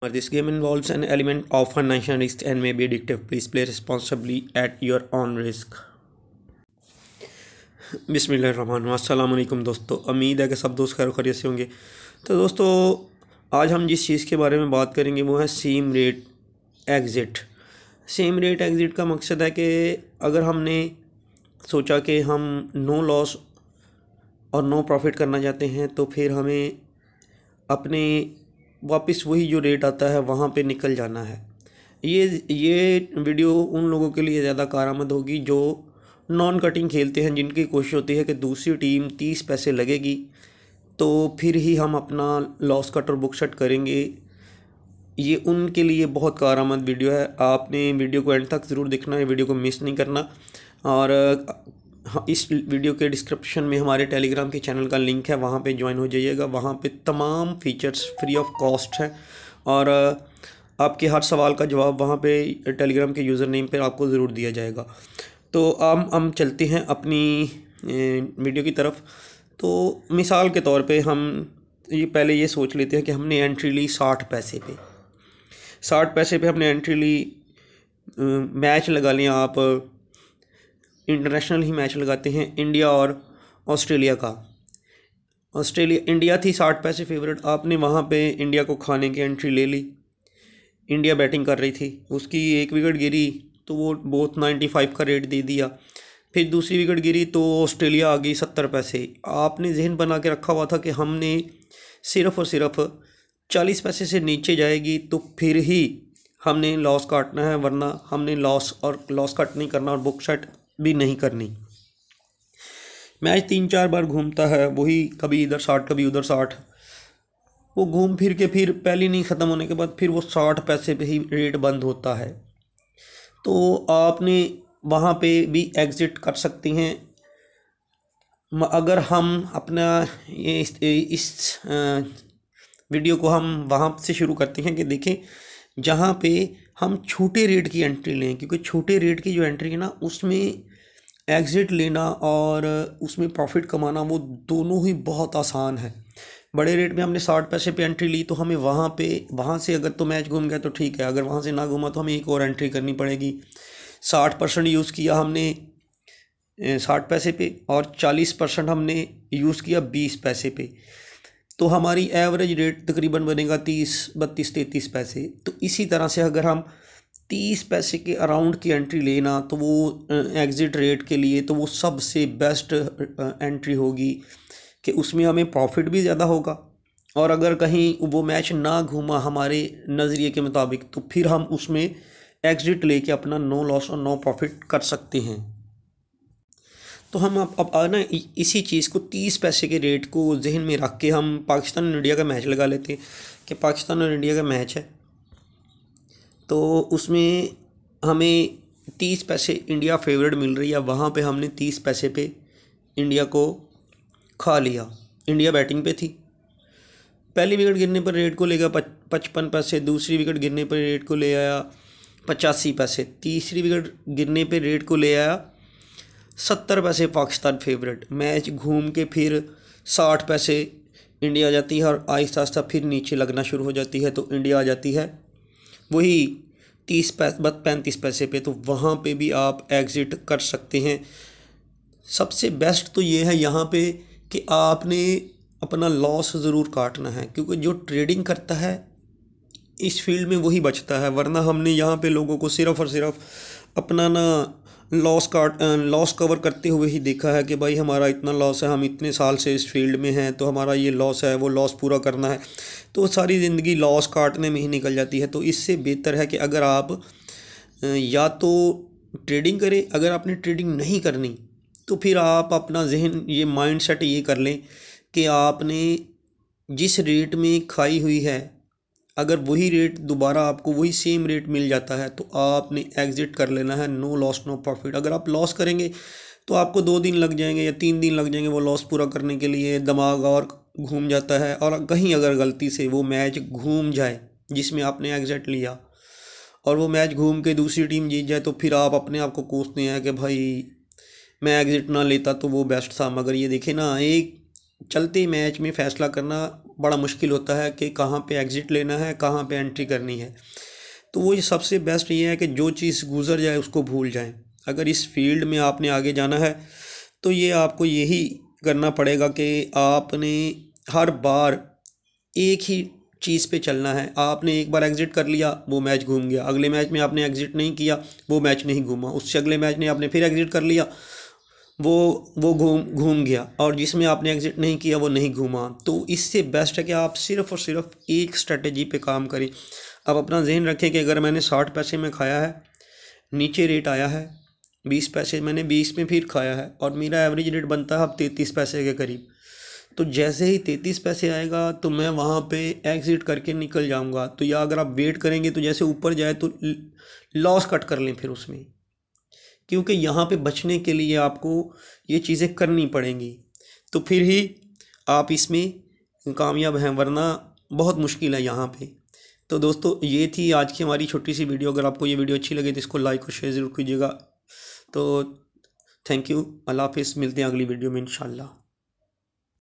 This game involves an element of financial risk and may be addictive. Please play responsibly at your own risk. बिसमीम दोस्तों उम्मीद है कि सब दोस्त खैर खरीत से होंगे तो दोस्तों आज हम जिस चीज़ के बारे में बात करेंगे वो है same rate exit same rate exit का मकसद है कि अगर हमने सोचा कि हम नो लॉस और नो प्रॉफिट करना चाहते हैं तो फिर हमें अपने वापस वही जो रेट आता है वहाँ पे निकल जाना है ये ये वीडियो उन लोगों के लिए ज़्यादा कारामद होगी जो नॉन कटिंग खेलते हैं जिनकी कोशिश होती है कि दूसरी टीम तीस पैसे लगेगी तो फिर ही हम अपना लॉस कट और बुक शट करेंगे ये उनके लिए बहुत कारामद वीडियो है आपने वीडियो को एंड तक ज़रूर देखना है वीडियो को मिस नहीं करना और हाँ, इस वीडियो के डिस्क्रिप्शन में हमारे टेलीग्राम के चैनल का लिंक है वहाँ पे ज्वाइन हो जाइएगा वहाँ पे तमाम फीचर्स फ्री ऑफ कॉस्ट हैं और आपके हर सवाल का जवाब वहाँ पे टेलीग्राम के यूज़र नेम पर आपको ज़रूर दिया जाएगा तो हम हम चलते हैं अपनी वीडियो की तरफ तो मिसाल के तौर पर हम ये पहले ये सोच लेते हैं कि हमने एंट्री ली साठ पैसे पे साठ पैसे पे हमने एंट्री ली मैच लगा लिया आप इंटरनेशनल ही मैच लगाते हैं इंडिया और ऑस्ट्रेलिया का ऑस्ट्रेलिया इंडिया थी साठ पैसे फेवरेट आपने वहाँ पे इंडिया को खाने की एंट्री ले ली इंडिया बैटिंग कर रही थी उसकी एक विकेट गिरी तो वो बोथ नाइन्टी फाइव का रेट दे दिया फिर दूसरी विकेट गिरी तो ऑस्ट्रेलिया आ गई सत्तर पैसे आपने जहन बना के रखा हुआ था कि हमने सिर्फ और सिर्फ चालीस पैसे से नीचे जाएगी तो फिर ही हमने लॉस काटना है वरना हमने लॉस और लॉस कट नहीं करना और बुक सेट भी नहीं करनी मैच तीन चार बार घूमता है वही कभी इधर साठ कभी उधर साठ वो घूम फिर के फिर पहली नहीं ख़त्म होने के बाद फिर वो साठ पैसे पे ही रेट बंद होता है तो आपने वहाँ पे भी एग्ज़िट कर सकती हैं अगर हम अपना ये इस, इस वीडियो को हम वहाँ से शुरू करते हैं कि देखें जहाँ पे हम छोटे रेट की एंट्री लें क्योंकि छोटे रेट की जो एंट्री है ना उसमें एग्ज़िट लेना और उसमें प्रॉफिट कमाना वो दोनों ही बहुत आसान है बड़े रेट में हमने साठ पैसे पे एंट्री ली तो हमें वहाँ पे वहाँ से अगर तो मैच घूम गया तो ठीक है अगर वहाँ से ना घूमा तो हमें एक और एंट्री करनी पड़ेगी साठ परसेंट यूज़ किया हमने साठ पैसे पे और चालीस परसेंट हमने यूज़ किया बीस पैसे पे तो हमारी एवरेज रेट तकरीबन बनेगा तीस बत्तीस तैंतीस पैसे तो इसी तरह से अगर हम तीस पैसे के अराउंड की एंट्री लेना तो वो एग्ज़िट रेट के लिए तो वो सबसे बेस्ट एंट्री होगी कि उसमें हमें प्रॉफिट भी ज़्यादा होगा और अगर कहीं वो मैच ना घूमा हमारे नज़रिए के मुताबिक तो फिर हम उसमें एग्ज़िट लेके अपना नो लॉस और नो प्रॉफिट कर सकते हैं तो हम अब अब ना इसी चीज़ को तीस पैसे के रेट को जहन में रख के हम पाकिस्तान और इंडिया का मैच लगा लेते हैं कि पाकिस्तान और इंडिया का मैच है तो उसमें हमें तीस पैसे इंडिया फेवरेट मिल रही है वहाँ पे हमने तीस पैसे पे इंडिया को खा लिया इंडिया बैटिंग पे थी पहली विकेट गिरने पर रेट को ले गया पचपन पैसे दूसरी विकेट गिरने पर रेट को ले आया पचासी पैसे तीसरी विकेट गिरने पर रेट को ले आया सत्तर पैसे पाकिस्तान फेवरेट मैच घूम के फिर साठ पैसे इंडिया आ जाती है और आहिस्ता आहिस्ता फिर नीचे लगना शुरू हो जाती है तो इंडिया आ जाती है वही तीस पैसे पैंतीस पैसे पे तो वहाँ पे भी आप एग्ज़िट कर सकते हैं सबसे बेस्ट तो ये है यहाँ पे कि आपने अपना लॉस ज़रूर काटना है क्योंकि जो ट्रेडिंग करता है इस फील्ड में वही बचता है वरना हमने यहाँ पे लोगों को सिर्फ़ और सिर्फ अपना ना लॉस काट लॉस कवर करते हुए ही देखा है कि भाई हमारा इतना लॉस है हम इतने साल से इस फील्ड में हैं तो हमारा ये लॉस है वो लॉस पूरा करना है तो सारी ज़िंदगी लॉस काटने में ही निकल जाती है तो इससे बेहतर है कि अगर आप या तो ट्रेडिंग करें अगर आपने ट्रेडिंग नहीं करनी तो फिर आप अपना जहन ये माइंड सेट ये कर लें कि आपने जिस रेट में खाई हुई है अगर वही रेट दोबारा आपको वही सेम रेट मिल जाता है तो आपने एग्ज़िट कर लेना है नो लॉस नो प्रॉफिट अगर आप लॉस करेंगे तो आपको दो दिन लग जाएंगे या तीन दिन लग जाएंगे वो लॉस पूरा करने के लिए दिमाग और घूम जाता है और कहीं अगर गलती से वो मैच घूम जाए जिसमें आपने एग्ज़िट लिया और वो मैच घूम के दूसरी टीम जीत जाए तो फिर आप अपने आप को कोसते हैं कि भाई मैं एग्ज़िट ना लेता तो वो बेस्ट था मगर ये देखे ना एक चलते मैच में फ़ैसला करना बड़ा मुश्किल होता है कि कहाँ पे एग्ज़िट लेना है कहाँ पे एंट्री करनी है तो वो सबसे बेस्ट ये है कि जो चीज़ गुजर जाए उसको भूल जाएं अगर इस फील्ड में आपने आगे जाना है तो ये आपको यही करना पड़ेगा कि आपने हर बार एक ही चीज़ पे चलना है आपने एक बार एग्ज़िट कर लिया वो मैच घूम गया अगले मैच में आपने एग्ज़िट नहीं किया वो मैच नहीं घूमा उससे अगले मैच ने आपने फिर एग्ज़िट कर लिया वो वो घूम घूम गया और जिसमें आपने एग्ज़िट नहीं किया वो नहीं घूमा तो इससे बेस्ट है कि आप सिर्फ़ और सिर्फ एक स्ट्रेटजी पे काम करें आप अपना जहन रखें कि अगर मैंने साठ पैसे में खाया है नीचे रेट आया है बीस पैसे मैंने बीस में फिर खाया है और मेरा एवरेज रेट बनता है अब तैंतीस पैसे के करीब तो जैसे ही तैंतीस पैसे आएगा तो मैं वहाँ पे एग्ज़िट करके निकल जाऊँगा तो या अगर आप वेट करेंगे तो जैसे ऊपर जाए तो लॉस कट कर लें फिर उसमें क्योंकि यहाँ पे बचने के लिए आपको ये चीज़ें करनी पड़ेंगी तो फिर ही आप इसमें कामयाब हैं वरना बहुत मुश्किल है यहाँ पे तो दोस्तों ये थी आज की हमारी छोटी सी वीडियो अगर आपको ये वीडियो अच्छी लगे तो इसको लाइक और शेयर ज़रूर कीजिएगा तो थैंक यू अल्लाह हाफिज़ मिलते हैं अगली वीडियो में इंशाल्लाह